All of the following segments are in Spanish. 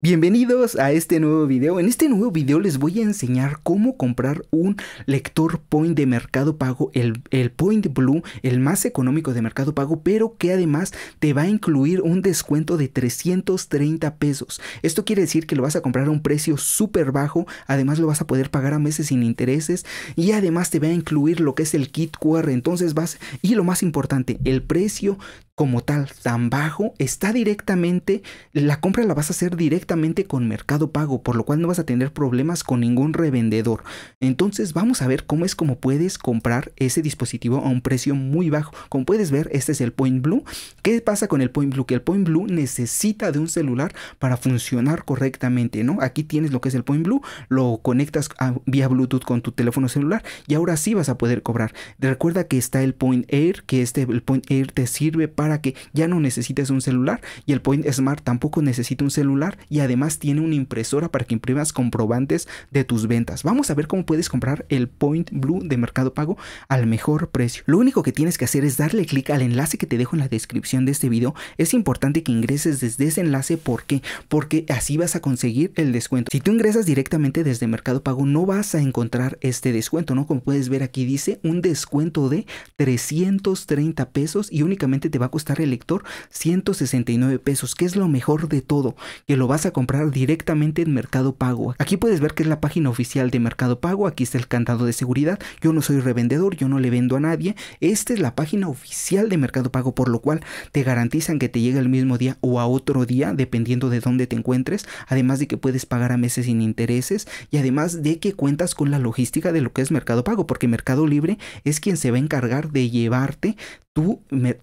Bienvenidos a este nuevo video. En este nuevo video les voy a enseñar cómo comprar un lector point de mercado pago, el, el, point blue, el más económico de mercado pago, pero que además te va a incluir un descuento de 330 pesos. Esto quiere decir que lo vas a comprar a un precio súper bajo, además lo vas a poder pagar a meses sin intereses y además te va a incluir lo que es el kit QR. Entonces vas, y lo más importante, el precio como tal tan bajo está directamente, la compra la vas a hacer directamente con Mercado Pago, por lo cual no vas a tener problemas con ningún revendedor. Entonces vamos a ver cómo es como puedes comprar ese dispositivo a un precio muy bajo. Como puedes ver, este es el Point Blue. ¿Qué pasa con el Point Blue? Que el Point Blue necesita de un celular para funcionar correctamente, ¿no? Aquí tienes lo que es el Point Blue, lo conectas a, vía Bluetooth con tu teléfono celular y ahora sí vas a poder cobrar. Recuerda que está el Point Air, que este el Point Air te sirve para que ya no necesites un celular y el Point Smart tampoco necesita un celular además tiene una impresora para que imprimas comprobantes de tus ventas. Vamos a ver cómo puedes comprar el Point Blue de Mercado Pago al mejor precio. Lo único que tienes que hacer es darle clic al enlace que te dejo en la descripción de este video. Es importante que ingreses desde ese enlace. porque Porque así vas a conseguir el descuento. Si tú ingresas directamente desde Mercado Pago no vas a encontrar este descuento, ¿no? Como puedes ver aquí dice un descuento de 330 pesos y únicamente te va a costar el lector 169 pesos, que es lo mejor de todo, que lo vas a a comprar directamente en Mercado Pago. Aquí puedes ver que es la página oficial de Mercado Pago, aquí está el candado de seguridad, yo no soy revendedor, yo no le vendo a nadie, esta es la página oficial de Mercado Pago, por lo cual te garantizan que te llegue el mismo día o a otro día, dependiendo de dónde te encuentres, además de que puedes pagar a meses sin intereses y además de que cuentas con la logística de lo que es Mercado Pago, porque Mercado Libre es quien se va a encargar de llevarte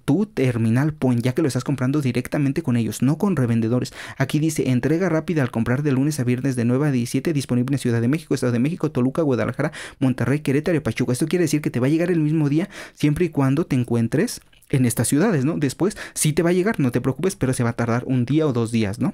tu, terminal point, ya que lo estás comprando directamente con ellos, no con revendedores. Aquí dice entrega rápida al comprar de lunes a viernes de 9 a 17, disponible en Ciudad de México, Estado de México, Toluca, Guadalajara, Monterrey, Querétaro y Pachuca. Esto quiere decir que te va a llegar el mismo día siempre y cuando te encuentres en estas ciudades, ¿no? Después sí te va a llegar, no te preocupes, pero se va a tardar un día o dos días, ¿no?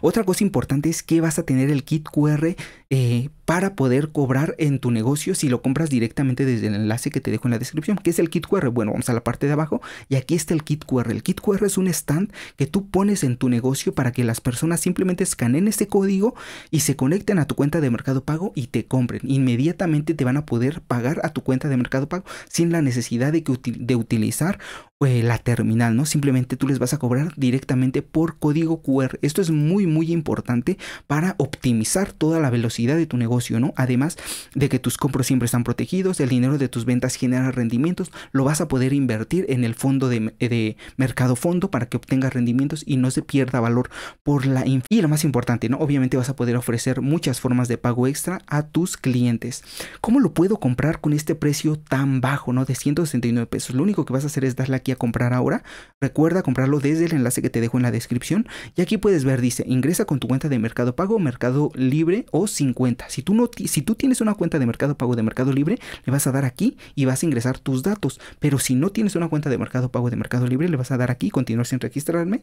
Otra cosa importante es que vas a tener el kit QR eh, para poder cobrar en tu negocio si lo compras directamente desde el enlace que te dejo en la descripción. ¿Qué es el kit QR? Bueno, vamos a la parte de abajo y aquí está el kit QR. El kit QR es un stand que tú pones en tu negocio para que las personas simplemente escaneen este código y se conecten a tu cuenta de Mercado Pago y te compren. Inmediatamente te van a poder pagar a tu cuenta de Mercado Pago sin la necesidad de, que de utilizar eh, la terminal, ¿no? Simplemente tú les vas a cobrar directamente por código QR. Esto es muy, muy importante para optimizar toda la velocidad de tu negocio, ¿no? Además de que tus compras siempre están protegidos, el dinero de tus ventas genera rendimientos, lo vas a poder invertir en el fondo de, de mercado fondo para que obtengas rendimientos y no se pierda valor por la... Y lo más importante, ¿no? Obviamente vas a poder ofrecer muchas formas de pago extra a tus clientes. ¿Cómo lo puedo comprar con este precio tan bajo, ¿no? De 169 pesos. Lo único que vas a hacer es darle aquí a comprar ahora, recuerda comprarlo desde el enlace que te dejo en la descripción. Y aquí puedes ver, dice, ingresa con tu cuenta de Mercado Pago, Mercado Libre o 50. Si tú, no, si tú tienes una cuenta de Mercado Pago de Mercado Libre, le vas a dar aquí y vas a ingresar tus datos. Pero si no tienes una cuenta de Mercado Pago de Mercado Libre, le vas a dar aquí, continuar sin registrarme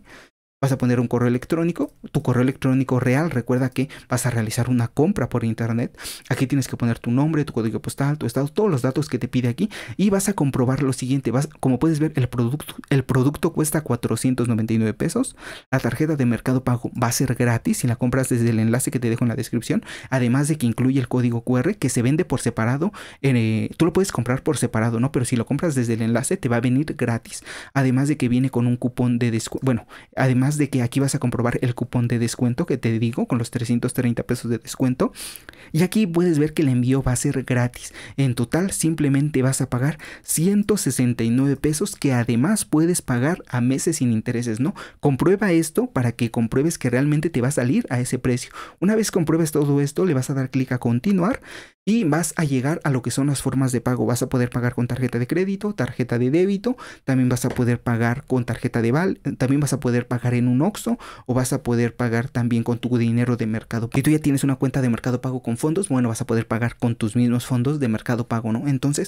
vas a poner un correo electrónico, tu correo electrónico real, recuerda que vas a realizar una compra por internet, aquí tienes que poner tu nombre, tu código postal, tu estado, todos los datos que te pide aquí y vas a comprobar lo siguiente, vas, como puedes ver el producto, el producto cuesta 499 pesos, la tarjeta de mercado pago va a ser gratis si la compras desde el enlace que te dejo en la descripción, además de que incluye el código QR que se vende por separado, eh, tú lo puedes comprar por separado, ¿no? Pero si lo compras desde el enlace te va a venir gratis, además de que viene con un cupón de descuento, bueno, además de que aquí vas a comprobar el cupón de descuento que te digo con los 330 pesos de descuento y aquí puedes ver que el envío va a ser gratis. En total simplemente vas a pagar 169 pesos que además puedes pagar a meses sin intereses, ¿no? Comprueba esto para que compruebes que realmente te va a salir a ese precio. Una vez compruebes todo esto, le vas a dar clic a continuar y vas a llegar a lo que son las formas de pago. Vas a poder pagar con tarjeta de crédito, tarjeta de débito, también vas a poder pagar con tarjeta de val, eh, también vas a poder pagar en un OXO o vas a poder pagar también con tu dinero de mercado. y tú ya tienes una cuenta de mercado pago con con fondos, bueno, vas a poder pagar con tus mismos fondos de mercado pago, ¿no? Entonces,